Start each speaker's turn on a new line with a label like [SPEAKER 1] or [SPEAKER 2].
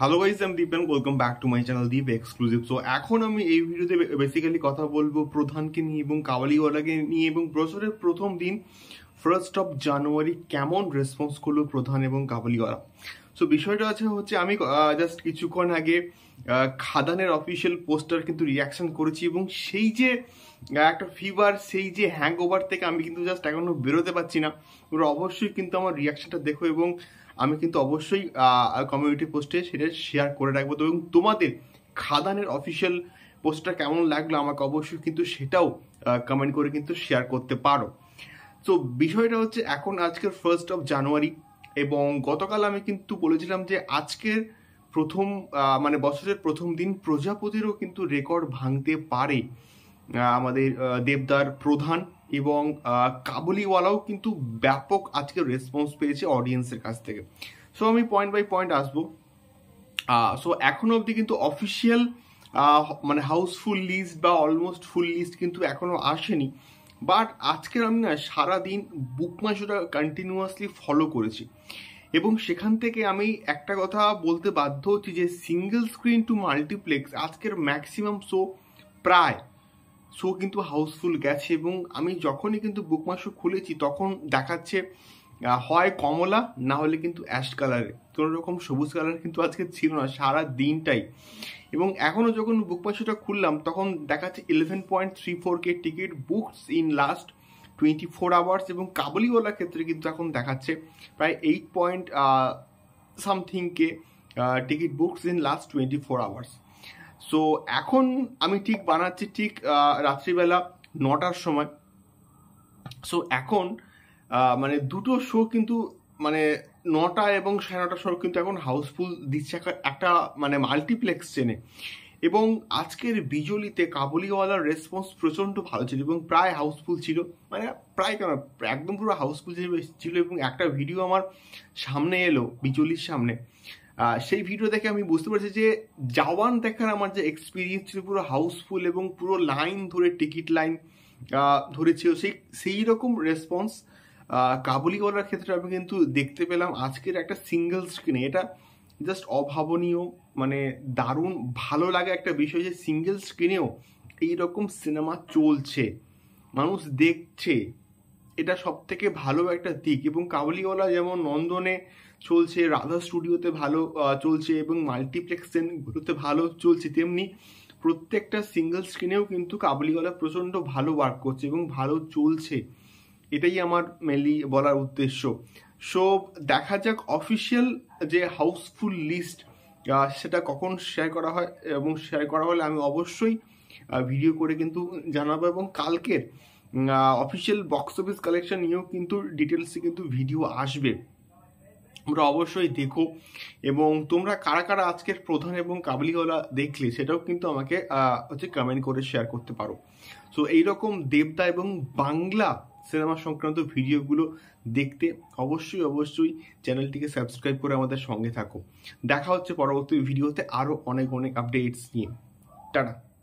[SPEAKER 1] hello guys আমি Deep and welcome back to my channel Deep exclusive so এখন আমি এই ভিডিওতে বেসিক্যালি কথা বলবো প্রধানকে নিয়ে এবং কাওয়ালিওয়ালাকে নিয়ে এবং বছরের প্রথম দিন ফার্স্ট অফ জানুয়ারি কেমন রেসপন্স করলো প্রধান এবং কাবলিওয়ালা সো বিষয়টা আছে হচ্ছে আমি জাস্ট কিছুক্ষণ আগে খাদানের অফিসিয়াল পোস্টার কিন্তু রিয়াকশন করেছি এবং সেই যে একটা ফিভার সেই যে হ্যাং থেকে আমি কিন্তু জাস্ট এখনও বেরোতে পারছি না ওরা অবশ্যই কিন্তু আমার রিয়াকশনটা দেখো এবং আমি কিন্তু অবশ্যই কমিউনিটি পোস্টে সেটা শেয়ার করে রাখবো এবং তোমাদের খাদানের অফিসিয়াল পোস্টটা কেমন লাগলো আমাকে অবশ্যই কিন্তু সেটাও কমেন্ট করে কিন্তু শেয়ার করতে পারো তো বিষয়টা হচ্ছে এখন আজকের ফার্স্ট অফ জানুয়ারি এবং গতকাল আমি কিন্তু বলেছিলাম যে আজকের প্রথম মানে বছরের প্রথম দিন প্রজাপতিরও কিন্তু রেকর্ড ভাঙতে পারে আমাদের দেবদার প্রধান এবং কাবুলিওয়ালাও কিন্তু ব্যাপক আজকে রেসপন্স পেয়েছে অডিয়েন্সের কাছ থেকে সো আমি পয়েন্ট বাই পয়েন্ট আসবো সো এখনও অবধি কিন্তু অফিসিয়াল মানে হাউসফুল লিস্ট বা অলমোস্ট ফুল লিস্ট কিন্তু এখনও আসেনি বাট আজকের আমি না সারাদিন বুকমা শোটা কন্টিনিউয়াসলি ফলো করেছি এবং সেখান থেকে আমি একটা কথা বলতে বাধ্য হচ্ছি যে সিঙ্গেল স্ক্রিন টু মাল্টিপ্লেক্স আজকের ম্যাক্সিমাম শো প্রায় শো কিন্তু হাউসফুল গেছে এবং আমি যখনই কিন্তু বুক শো খুলেছি তখন দেখাচ্ছে হয় কমলা না হলে কিন্তু অ্যাশ কালারে কোনো রকম সবুজ কালার কিন্তু আজকে ছিল না সারা দিনটাই এবং এখনও যখন বুক পাশটা খুললাম তখন দেখাচ্ছে eleven point three four K ticket books in last twenty four hours এবং কাবুলিওয়ালার ক্ষেত্রে কিন্তু এখন দেখাচ্ছে প্রায় eight point something K ticket books in last twenty four hours so এখন আমি ঠিক বানাচ্ছি ঠিক রাত্রিবেলা নটার সময় সো এখন মানে দুটো শো কিন্তু মানে নটা এবং সাড়ে নটার শো কিন্তু এখন হাউসফুল দিচ্ছে একটা মানে মাল্টিপ্লেক্স চেনে এবং আজকের বিজলিতে কাবুলিওয়ালার রেসপন্স প্রচণ্ড ভালো ছিল এবং প্রায় হাউসফুল ছিল মানে প্রায় কেন একদম পুরো হাউসফুল ছিল এবং একটা ভিডিও আমার সামনে এলো বিজলির সামনে সেই ভিডিও দেখে আমি বুঝতে পারছি যে জওয়ান দেখার আমার যে এক্সপিরিয়েন্স ছিল পুরো হাউসফুল এবং পুরো লাইন ধরে টিকিট লাইন ধরেছিল সেই সেই রকম রেসপন্স কাবুলিওয়ালার ক্ষেত্রে আমি কিন্তু দেখতে পেলাম আজকের একটা সিঙ্গেল স্ক্রিনে এটা জাস্ট অভাবনীয় মানে দারুণ ভালো লাগে একটা বিষয় যে সিঙ্গেল স্ক্রিনেও এইরকম সিনেমা চলছে মানুষ দেখছে এটা সব থেকে ভালো একটা দিক এবং কাবুলিওয়ালা যেমন নন্দনে চলছে রাধা স্টুডিওতে ভালো চলছে এবং মাল্টিপ্লেক্সেনগুলোতে ভালো চলছে তেমনি প্রত্যেকটা সিঙ্গেল স্ক্রিনেও কিন্তু কাবুলিওয়ালা প্রচণ্ড ভালো ওয়ার্ক করছে এবং ভালো চলছে এটাই আমার মেনলি বলার উদ্দেশ্য সো দেখা যাক অফিসিয়াল যে হাউসফুল লিস্ট সেটা কখন শেয়ার করা হয় এবং শেয়ার করা হলে আমি অবশ্যই ভিডিও করে কিন্তু জানাবো এবং কালকের অফিসিয়াল বক্স অফিস কালেকশন নিয়েও কিন্তু ডিটেলসে কিন্তু ভিডিও আসবে তোমরা অবশ্যই দেখো এবং তোমরা কারা কারা আজকের প্রধান এবং কাবলিওয়ালা দেখলে সেটাও কিন্তু আমাকে হচ্ছে কমেন্ট করে শেয়ার করতে পারো সো এইরকম দেবতা এবং বাংলা সিনেমা সংক্রান্ত ভিডিওগুলো দেখতে অবশ্যই অবশ্যই চ্যানেলটিকে সাবস্ক্রাইব করে আমাদের সঙ্গে থাকো দেখা হচ্ছে পরবর্তী ভিডিওতে আরও অনেক অনেক আপডেটস নিয়ে টাটা